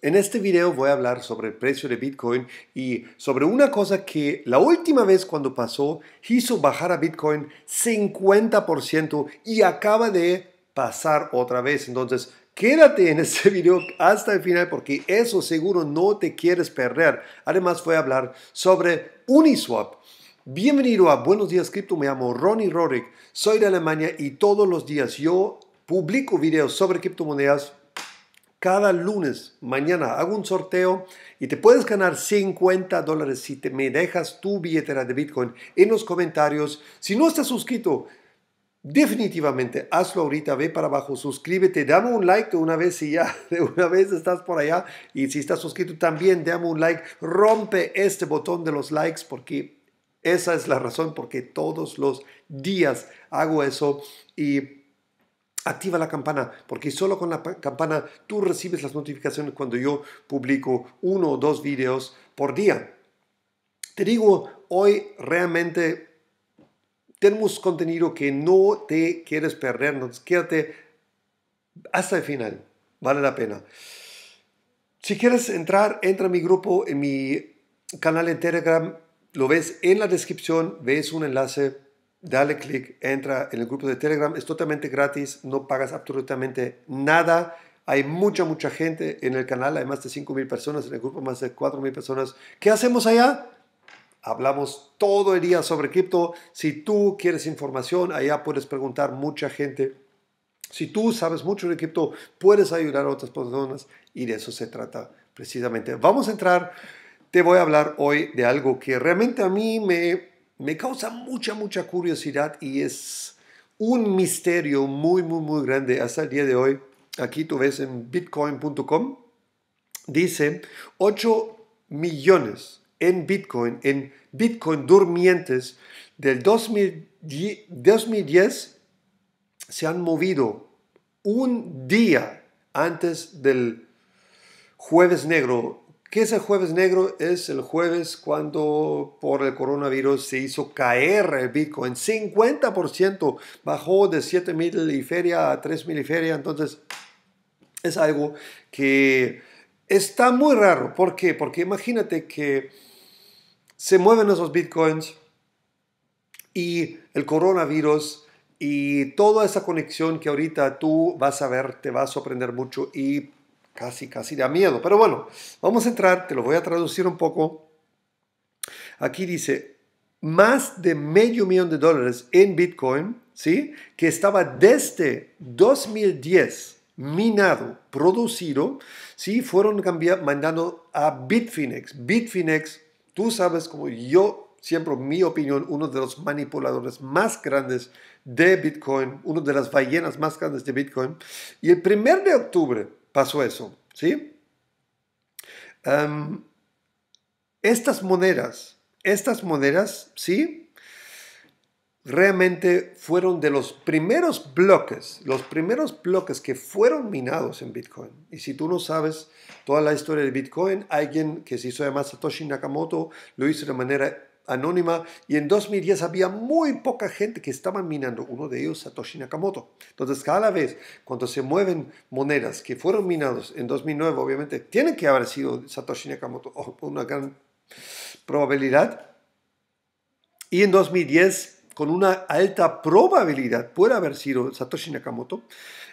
En este video voy a hablar sobre el precio de Bitcoin y sobre una cosa que la última vez cuando pasó hizo bajar a Bitcoin 50% y acaba de pasar otra vez. Entonces, quédate en este video hasta el final porque eso seguro no te quieres perder. Además, voy a hablar sobre Uniswap. Bienvenido a Buenos Días Cripto, me llamo Ronnie Rorick, soy de Alemania y todos los días yo publico videos sobre criptomonedas cada lunes, mañana hago un sorteo y te puedes ganar 50 dólares si te, me dejas tu billetera de Bitcoin en los comentarios. Si no estás suscrito, definitivamente hazlo ahorita, ve para abajo, suscríbete, dame un like una vez si ya de una vez estás por allá y si estás suscrito también dame un like, rompe este botón de los likes porque esa es la razón porque todos los días hago eso y Activa la campana, porque solo con la campana tú recibes las notificaciones cuando yo publico uno o dos videos por día. Te digo, hoy realmente tenemos contenido que no te quieres perder, entonces quédate hasta el final, vale la pena. Si quieres entrar, entra a mi grupo, en mi canal en Telegram, lo ves en la descripción, ves un enlace dale clic, entra en el grupo de Telegram, es totalmente gratis, no pagas absolutamente nada. Hay mucha, mucha gente en el canal, hay más de 5.000 personas, en el grupo más de 4.000 personas. ¿Qué hacemos allá? Hablamos todo el día sobre cripto. Si tú quieres información, allá puedes preguntar mucha gente. Si tú sabes mucho de cripto, puedes ayudar a otras personas y de eso se trata precisamente. Vamos a entrar, te voy a hablar hoy de algo que realmente a mí me me causa mucha, mucha curiosidad y es un misterio muy, muy, muy grande hasta el día de hoy. Aquí tú ves en bitcoin.com, dice 8 millones en bitcoin, en bitcoin durmientes del 2010, 2010 se han movido un día antes del jueves negro que ese jueves negro? Es el jueves cuando por el coronavirus se hizo caer el Bitcoin. 50% bajó de 7.000 y feria a 3.000 y feria. Entonces es algo que está muy raro. ¿Por qué? Porque imagínate que se mueven esos bitcoins y el coronavirus y toda esa conexión que ahorita tú vas a ver te va a sorprender mucho y Casi, casi da miedo. Pero bueno, vamos a entrar, te lo voy a traducir un poco. Aquí dice, más de medio millón de dólares en Bitcoin, ¿sí? que estaba desde 2010 minado, producido, ¿sí? fueron cambiando, mandando a Bitfinex. Bitfinex, tú sabes como yo, siempre mi opinión, uno de los manipuladores más grandes de Bitcoin, uno de las ballenas más grandes de Bitcoin. Y el 1 de octubre pasó eso, ¿sí? estas monedas, estas monedas, ¿sí? Realmente fueron de los primeros bloques, los primeros bloques que fueron minados en Bitcoin. Y si tú no sabes toda la historia de Bitcoin, alguien que se hizo además Satoshi Nakamoto lo hizo de manera anónima y en 2010 había muy poca gente que estaba minando, uno de ellos Satoshi Nakamoto. Entonces cada vez cuando se mueven monedas que fueron minadas en 2009, obviamente tiene que haber sido Satoshi Nakamoto con una gran probabilidad. Y en 2010 con una alta probabilidad puede haber sido Satoshi Nakamoto.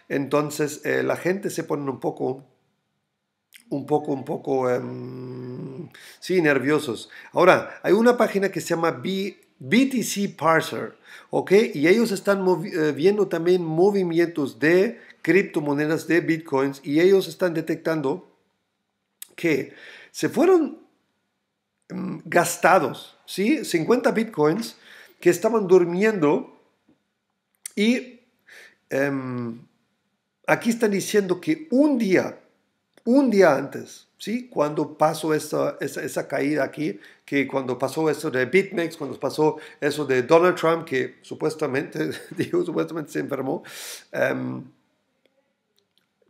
Entonces eh, la gente se pone un poco un poco, un poco, em, sí, nerviosos. Ahora, hay una página que se llama BTC Parser, ¿ok? Y ellos están eh, viendo también movimientos de criptomonedas, de bitcoins, y ellos están detectando que se fueron em, gastados, ¿sí? 50 bitcoins que estaban durmiendo y em, aquí están diciendo que un día un día antes, ¿sí? Cuando pasó esa, caída aquí, que cuando pasó eso de BitMEX, cuando pasó eso de Donald Trump, que supuestamente, digo, supuestamente se enfermó, em,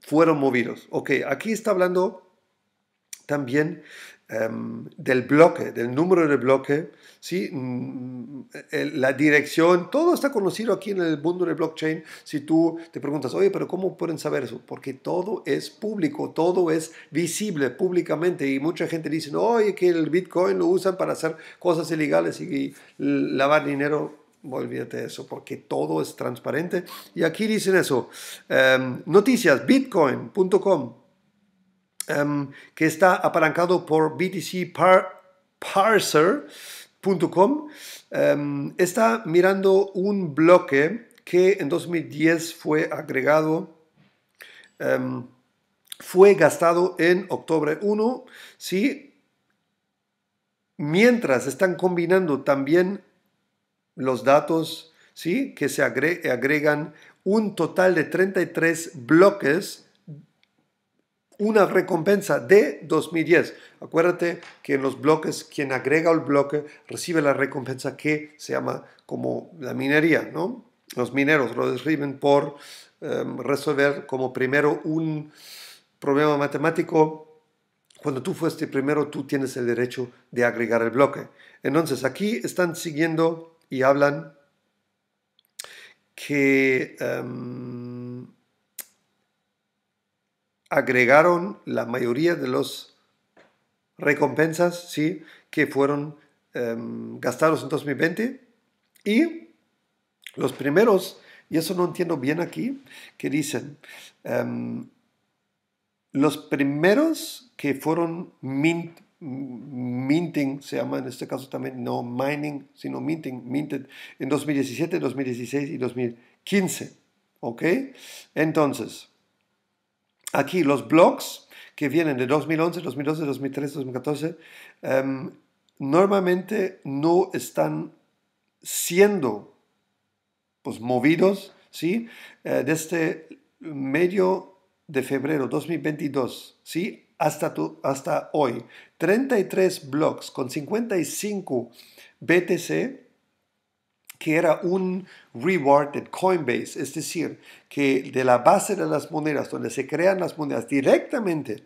fueron movidos. Ok, aquí está hablando también Em, del bloque, del número del bloque, ¿sí? Mm, la dirección, todo está conocido aquí en el mundo de blockchain. Si tú te preguntas, oye, pero ¿cómo pueden saber eso? Porque todo es público, todo es visible públicamente y mucha gente dice, oye, que el Bitcoin lo usan para hacer cosas ilegales y lavar dinero olvídate de eso, porque todo es transparente. Y aquí dicen eso. Um, noticias, bitcoin.com. Em, que está apalancado por btcparser.com, em, está mirando un bloque que en 2010 fue agregado, em, fue gastado en octubre 1, ¿sí? mientras están combinando también los datos ¿sí? que se agregan un total de 33 bloques una recompensa de 2010. Acuérdate que en los bloques, quien agrega el bloque recibe la recompensa que se llama como la minería, ¿no? Los mineros lo describen por em, resolver como primero un problema matemático. Cuando tú fuiste primero, tú tienes el derecho de agregar el bloque. Entonces, aquí están siguiendo y hablan que... Em, agregaron la mayoría de las recompensas ¿sí? que fueron em, gastados en 2020 y los primeros, y eso no entiendo bien aquí, que dicen, em, los primeros que fueron mint, minting, se llama en este caso también no mining, sino minting, minted en 2017, 2016 y 2015. ¿Ok? Entonces, aquí los blogs que vienen de 2011, 2012, 2013, 2014, normalmente no están siendo pues, movidos ¿sí? desde eh, este medio de febrero 2022 ¿sí? hasta, hasta hoy. 33 blogs con 55 BTC que era un reward de Coinbase, es decir, que de la base de las monedas, donde se crean las monedas directamente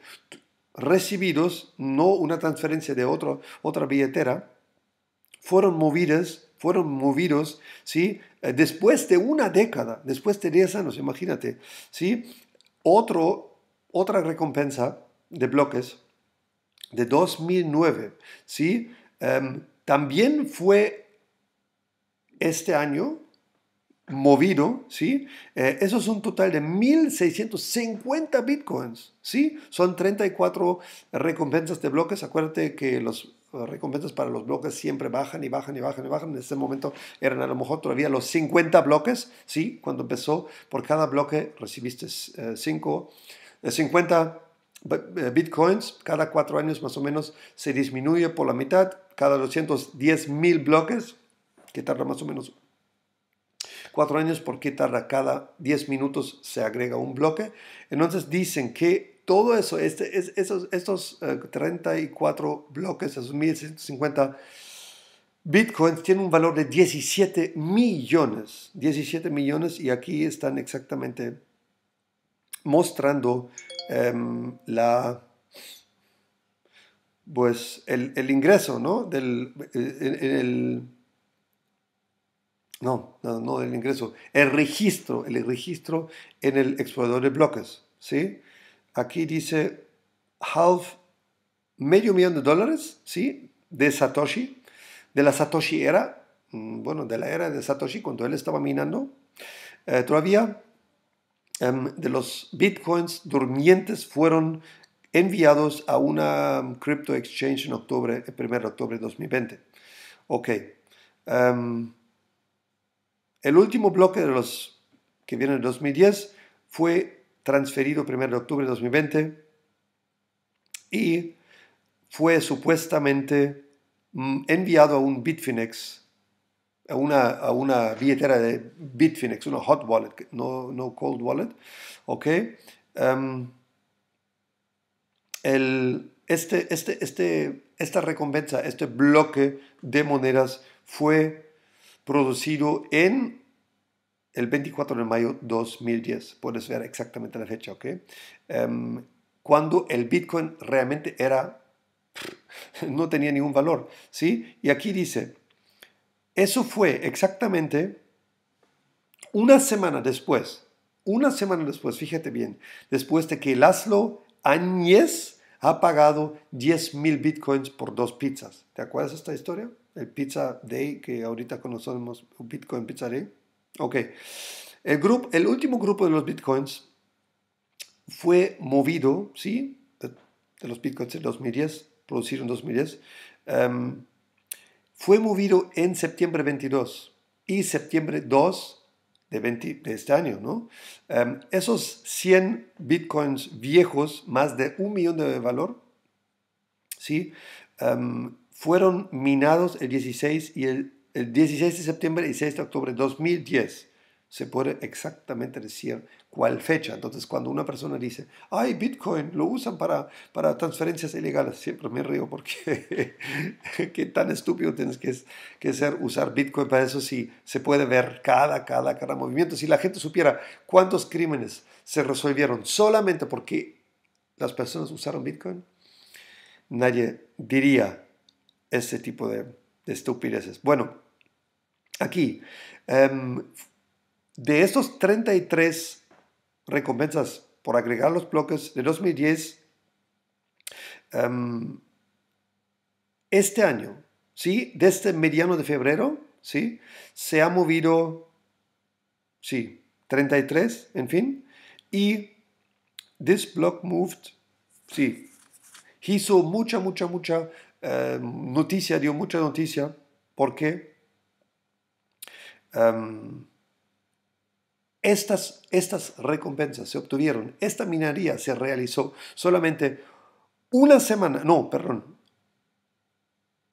recibidos, no una transferencia de otra billetera, fueron movidas, fueron movidos, ¿sí? Eh, después de una década, después de 10 años, imagínate, ¿sí? Otro, otra recompensa de bloques de 2009, ¿sí? Em, también fue este año movido, ¿sí? Eh, eso es un total de 1.650 bitcoins, ¿sí? Son 34 recompensas de bloques. Acuérdate que las recompensas para los bloques siempre bajan y bajan y bajan y bajan. En este momento eran a lo mejor todavía los 50 bloques, ¿sí? Cuando empezó, por cada bloque recibiste 50 eh, eh, bitcoins. Cada cuatro años más o menos se disminuye por la mitad, cada 210 mil bloques que tarda más o menos cuatro años porque tarda cada 10 minutos se agrega un bloque. Entonces dicen que todo eso, este, es, esos, estos 34 eh, bloques, esos 1.150 bitcoins, tienen un valor de 17 millones. 17 millones y aquí están exactamente mostrando em, la pues el, ingreso ¿no? del eh, el, no, no, no el ingreso. El registro, el registro en el explorador de bloques. ¿sí? Aquí dice half, medio millón de dólares ¿sí? de Satoshi, de la Satoshi era, mm, bueno, de la era de Satoshi cuando él estaba minando. Eh, todavía em, de los bitcoins durmientes fueron enviados a una mm, crypto exchange en octubre, el 1 de octubre de 2020. Ok. Em, el último bloque de los que viene en 2010 fue transferido el 1 de octubre de 2020 y fue supuestamente mm, enviado a un Bitfinex, a una, a una billetera de Bitfinex, una hot wallet, no, no cold wallet. Em, el, este, este, este, esta recompensa, este bloque de monedas fue producido en el 24 de mayo 2010. Puedes ver exactamente la fecha, ¿ok? Em, cuando el Bitcoin realmente era, no tenía ningún valor, ¿sí? Y aquí dice, eso fue exactamente una semana después, una semana después, fíjate bien, después de que Laszlo Áñez ha pagado 10.000 bitcoins por dos pizzas. ¿Te acuerdas esta historia? el Pizza Day, que ahorita conocemos Bitcoin Pizza Day. Ok. El, grupo, el último grupo de los Bitcoins fue movido, ¿sí? Eh, de los Bitcoins en 2010, producido en 2010. Em, fue movido en septiembre 22 y septiembre 2 de, 20, de este año, ¿no? Em, esos 100 bitcoins viejos, más de un millón de valor, ¿sí? Em, fueron minados el 16, y el, de septiembre y 6 de octubre de 2010. Se puede exactamente decir cuál fecha. Entonces, cuando una persona dice, ay, Bitcoin, lo usan para, para transferencias ilegales, siempre me río porque qué tan estúpido tienes que, que ser usar Bitcoin para eso si se puede ver cada, cada, cada movimiento. Si la gente supiera cuántos crímenes se resolvieron solamente porque las personas usaron Bitcoin, nadie diría ese tipo de, estupideces. Bueno, aquí, em, de estos 33 recompensas por agregar los bloques de 2010, em, este año, ¿sí? Desde este mediano de febrero, ¿sí? Se ha movido, sí, 33, en fin, y this block moved, sí, hizo mucha, mucha, mucha Em, noticia, dio mucha noticia, porque em, estas, estas recompensas se obtuvieron, esta minería se realizó solamente una semana, no, perdón,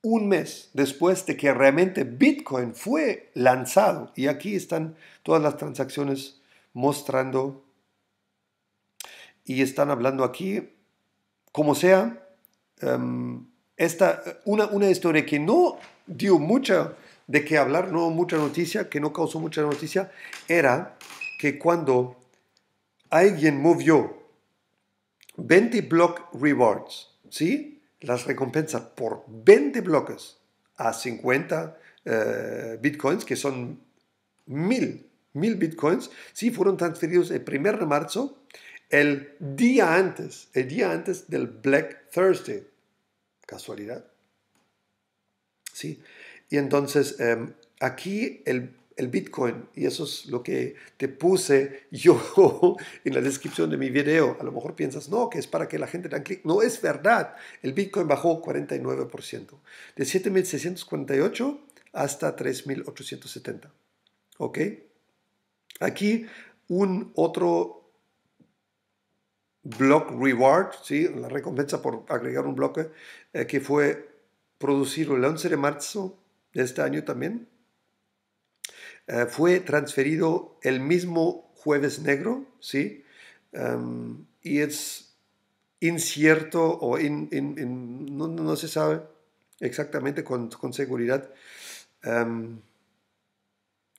un mes después de que realmente Bitcoin fue lanzado. Y aquí están todas las transacciones mostrando y están hablando aquí, como sea, em, esta, una, una historia que no dio mucha de qué hablar, no mucha noticia, que no causó mucha noticia, era que cuando alguien movió 20 block rewards, ¿sí? Las recompensas por 20 bloques a 50 eh, bitcoins, que son mil, mil bitcoins, sí fueron transferidos el 1 de marzo, el día antes, el día antes del Black Thursday. ¿Casualidad? Sí. Y entonces, em, aquí el, el Bitcoin, y eso es lo que te puse yo en la descripción de mi video. A lo mejor piensas, no, que es para que la gente dan clic. No es verdad. El Bitcoin bajó 49%, de 7.648 hasta 3.870. ¿Ok? Aquí un otro block reward, ¿sí? la recompensa por agregar un bloque, eh, que fue producido el 11 de marzo de este año también, eh, fue transferido el mismo jueves negro, ¿sí? Em, y es incierto o in, in, no, no, se sabe exactamente con, con seguridad em,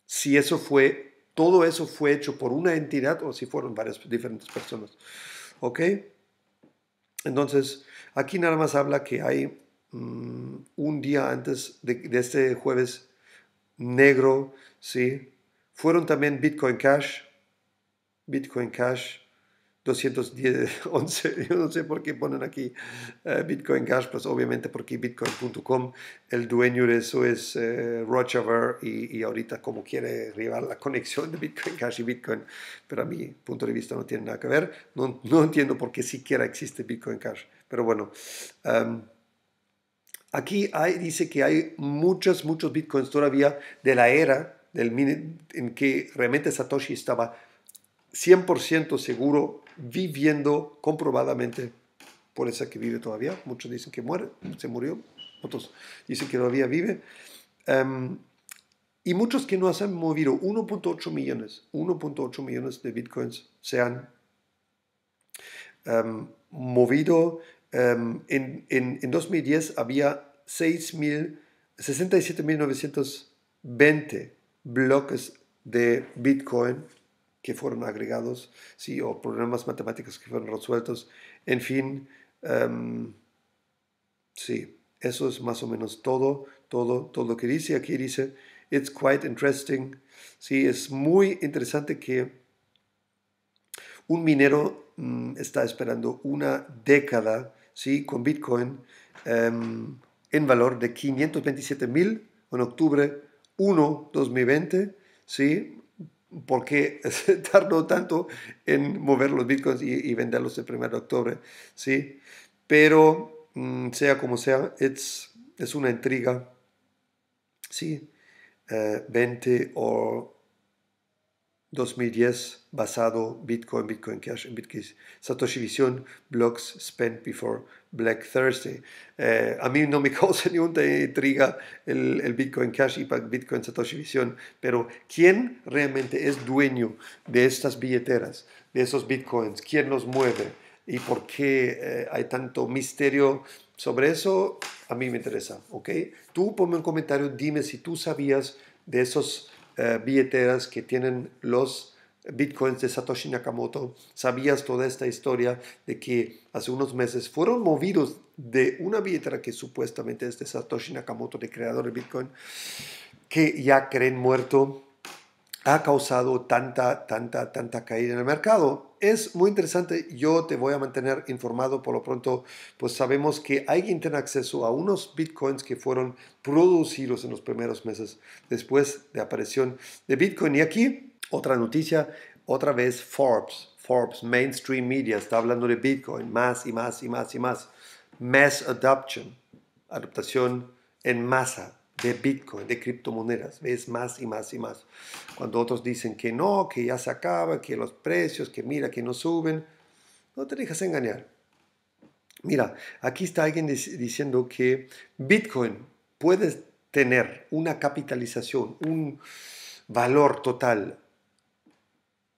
si eso fue, todo eso fue hecho por una entidad o si fueron varias diferentes personas. ¿Ok? Entonces, aquí nada más habla que hay mm, un día antes de, de, este jueves negro, ¿sí? Fueron también Bitcoin Cash, Bitcoin Cash, 210, 11, yo no sé por qué ponen aquí eh, Bitcoin Cash, pues obviamente porque bitcoin.com, el dueño de eso es uh, y, y, ahorita como quiere llevar la conexión de Bitcoin Cash y Bitcoin, pero a mi punto de vista no tiene nada que ver, no, no entiendo por qué siquiera existe Bitcoin Cash, pero bueno. Em, aquí hay, dice que hay muchos, muchos bitcoins todavía de la era del en que realmente Satoshi estaba 100% seguro viviendo comprobadamente por esa que vive todavía. Muchos dicen que muere, se murió, otros dicen que todavía vive. Em, y muchos que no se han movido, 1.8 millones, 1.8 millones de bitcoins se han em, movido. Em, en, en, en, 2010 había 67.920 bloques de bitcoin que fueron agregados, sí, o problemas matemáticos que fueron resueltos. En fin, em, sí, eso es más o menos todo, todo, todo lo que dice. Aquí dice, it's quite interesting. Sí, es muy interesante que un minero mm, está esperando una década, sí, con Bitcoin em, en valor de 527 mil en octubre 1, 2020, sí, por qué tardó tanto en mover los bitcoins y, venderlos el 1 de octubre, ¿sí? Pero mm, sea como sea, es una intriga, ¿sí? 20 eh, o 2010 basado Bitcoin, Bitcoin Cash, Satoshi Vision, Blocks Spent Before Black Thursday. Eh, a mí no me causa ninguna intriga el, el, Bitcoin Cash y Bitcoin Satoshi Vision, pero ¿quién realmente es dueño de estas billeteras, de esos Bitcoins? ¿Quién los mueve? ¿Y por qué eh, hay tanto misterio sobre eso? A mí me interesa, ¿ok? Tú ponme un comentario, dime si tú sabías de esos eh, billeteras que tienen los bitcoins de Satoshi Nakamoto. Sabías toda esta historia de que hace unos meses fueron movidos de una billetera que supuestamente es de Satoshi Nakamoto, de creador de bitcoin, que ya creen muerto ha causado tanta, tanta, tanta caída en el mercado. Es muy interesante, yo te voy a mantener informado por lo pronto, pues sabemos que alguien tiene acceso a unos bitcoins que fueron producidos en los primeros meses después de aparición de Bitcoin. Y aquí otra noticia, otra vez Forbes, Forbes, Mainstream Media está hablando de Bitcoin, más y más y más y más. Mass adoption, adaptación en masa de Bitcoin, de criptomonedas. ves más y más y más. Cuando otros dicen que no, que ya se acaba, que los precios, que mira, que no suben, no te dejas engañar. Mira, aquí está alguien diciendo que Bitcoin puede tener una capitalización, un valor total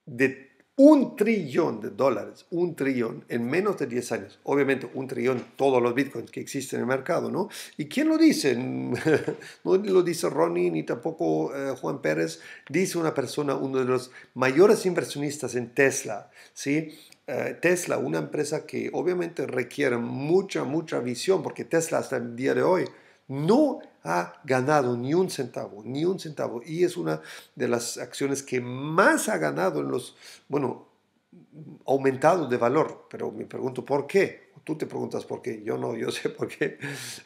de un trillón de dólares, un trillón en menos de 10 años. Obviamente, un trillón, todos los bitcoins que existen en el mercado, ¿no? ¿Y quién lo dice? no lo dice Ronnie ni tampoco eh, Juan Pérez. Dice una persona, uno de los mayores inversionistas en Tesla, ¿sí? Eh, Tesla, una empresa que obviamente requiere mucha, mucha visión, porque Tesla hasta el día de hoy no ha ganado ni un centavo, ni un centavo. Y es una de las acciones que más ha ganado en los, bueno, aumentado de valor. Pero me pregunto por qué. Tú te preguntas por qué. Yo no, yo sé por qué.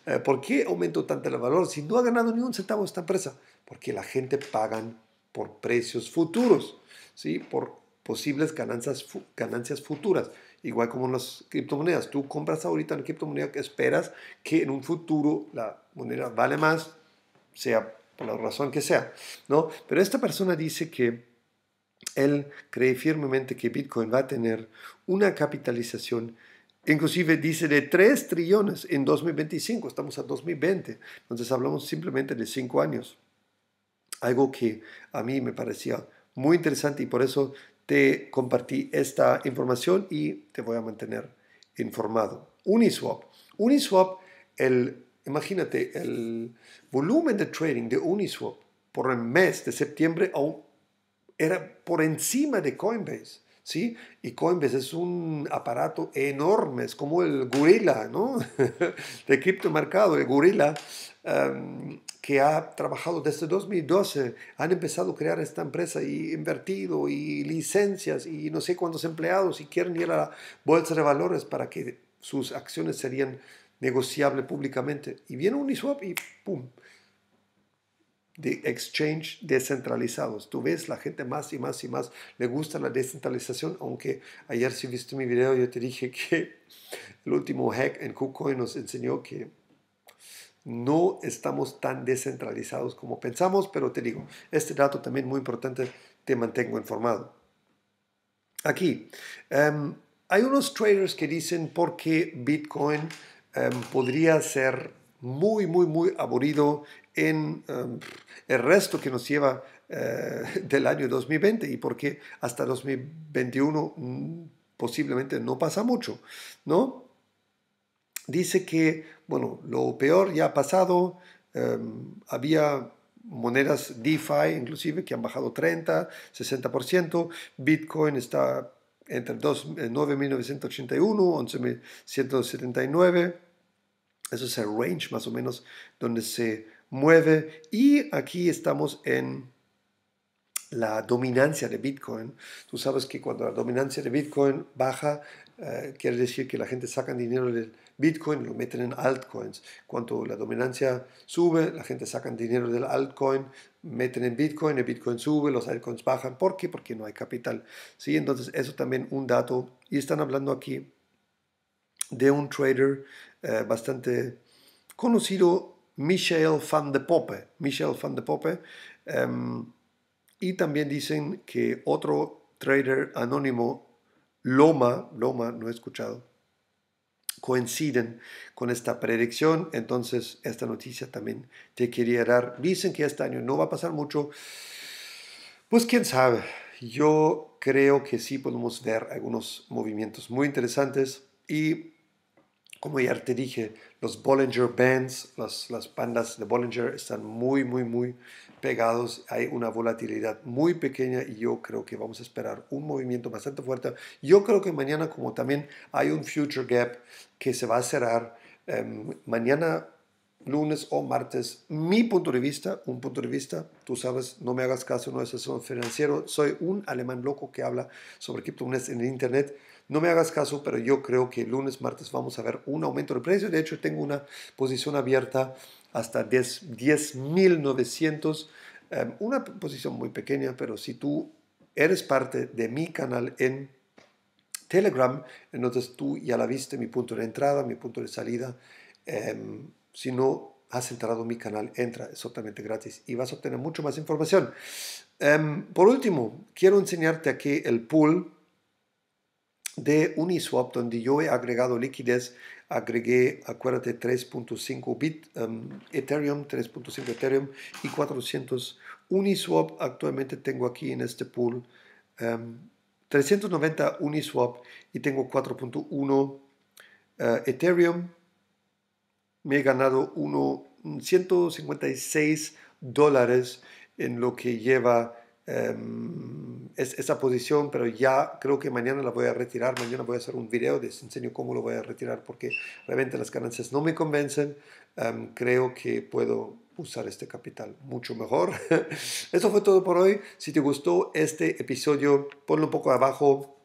Eh, ¿Por qué aumentó tanto el valor si no ha ganado ni un centavo esta empresa? Porque la gente pagan por precios futuros, ¿sí? por posibles ganancias, ganancias futuras igual como en las criptomonedas. Tú compras ahorita una criptomoneda que esperas que en un futuro la moneda vale más, sea por la razón que sea, ¿no? Pero esta persona dice que él cree firmemente que Bitcoin va a tener una capitalización inclusive dice de 3 trillones en 2025, estamos a 2020, entonces hablamos simplemente de 5 años. Algo que a mí me parecía muy interesante y por eso te compartí esta información y te voy a mantener informado. Uniswap. Uniswap, el, imagínate, el volumen de trading de Uniswap por el mes de septiembre aún era por encima de Coinbase. ¿Sí? Y Coinbase es un aparato enorme, es como el gorila, ¿no? de criptomercado, el gorila em, que ha trabajado desde 2012, han empezado a crear esta empresa y invertido y licencias y no sé cuántos empleados y quieren ir a la bolsa de valores para que sus acciones serían negociables públicamente. Y viene Uniswap y ¡pum! de exchange descentralizados. Tú ves, la gente más y más y más le gusta la descentralización, aunque ayer si viste mi video yo te dije que el último hack en KuCoin nos enseñó que no estamos tan descentralizados como pensamos, pero te digo, este dato también muy importante, te mantengo informado. Aquí, em, hay unos traders que dicen por qué Bitcoin em, podría ser muy, muy, muy aburrido en em, el resto que nos lleva eh, del año 2020 y porque hasta 2021 mm, posiblemente no pasa mucho, ¿no? Dice que bueno, lo peor ya ha pasado, em, había monedas DeFi inclusive que han bajado 30, 60%, Bitcoin está entre 9.981, 11.179, eh, eso es el range más o menos donde se mueve y aquí estamos en la dominancia de Bitcoin. Tú sabes que cuando la dominancia de Bitcoin baja, eh, quiere decir que la gente saca dinero del Bitcoin, lo meten en altcoins. Cuando la dominancia sube, la gente saca dinero del altcoin, meten en Bitcoin, el Bitcoin sube, los altcoins bajan. ¿Por qué? Porque no hay capital. ¿sí? Entonces, eso también un dato. Y están hablando aquí de un trader eh, bastante conocido, Michel van de Poppe. Michel van de Poppe. Em, y también dicen que otro trader anónimo, Loma, Loma, no he escuchado, coinciden con esta predicción, entonces esta noticia también te quería dar. Dicen que este año no va a pasar mucho, pues quién sabe, yo creo que sí podemos ver algunos movimientos muy interesantes y como ya te dije, los Bollinger Bands, las, las bandas de Bollinger están muy, muy, muy pegados. Hay una volatilidad muy pequeña y yo creo que vamos a esperar un movimiento bastante fuerte. Yo creo que mañana, como también hay un future gap que se va a cerrar, em, mañana lunes o martes mi punto de vista, un punto de vista, tú sabes, no me hagas caso, no es un financiero, soy un alemán loco que habla sobre criptomonedas en el Internet, no me hagas caso, pero yo creo que lunes, martes vamos a ver un aumento de precio. De hecho, tengo una posición abierta hasta 10.900. 10, em, una posición muy pequeña, pero si tú eres parte de mi canal en Telegram, entonces tú ya la viste, mi punto de entrada, mi punto de salida. Em, si no has entrado en mi canal, entra, es totalmente gratis y vas a obtener mucho más información. Em, por último, quiero enseñarte aquí el pool de Uniswap, donde yo he agregado liquidez, agregué, acuérdate, 3.5 bit em, Ethereum, 3.5 Ethereum y 400 Uniswap. Actualmente tengo aquí en este pool 390 em, Uniswap y tengo 4.1 eh, Ethereum. Me he ganado 156 dólares en lo que lleva Em, esa posición, pero ya creo que mañana la voy a retirar, mañana voy a hacer un video, les enseño cómo lo voy a retirar, porque realmente las ganancias no me convencen, em, creo que puedo usar este capital mucho mejor. Eso fue todo por hoy. Si te gustó este episodio, ponlo un poco abajo,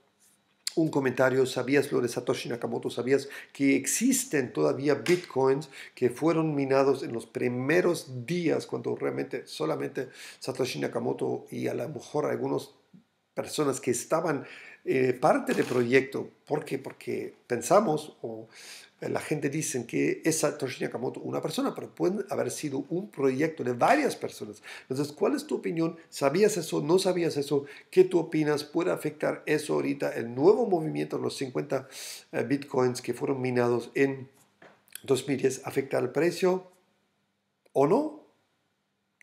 un comentario, ¿sabías lo de Satoshi Nakamoto? ¿Sabías que existen todavía bitcoins que fueron minados en los primeros días cuando realmente solamente Satoshi Nakamoto y a lo mejor algunos personas que estaban eh, parte del proyecto. ¿Por qué? Porque pensamos o eh, la gente dice que es Satoshi Nakamoto una persona, pero puede haber sido un proyecto de varias personas. Entonces, ¿cuál es tu opinión? ¿Sabías eso? ¿No sabías eso? ¿Qué tú opinas? ¿Puede afectar eso ahorita el nuevo movimiento los 50 eh, bitcoins que fueron minados en 2010? ¿Afecta el precio o no?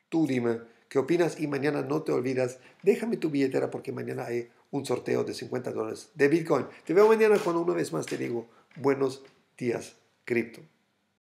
Tú dime. ¿Qué opinas? Y mañana no te olvidas, déjame tu billetera porque mañana hay un sorteo de 50 dólares de Bitcoin. Te veo mañana cuando una vez más te digo buenos días, cripto.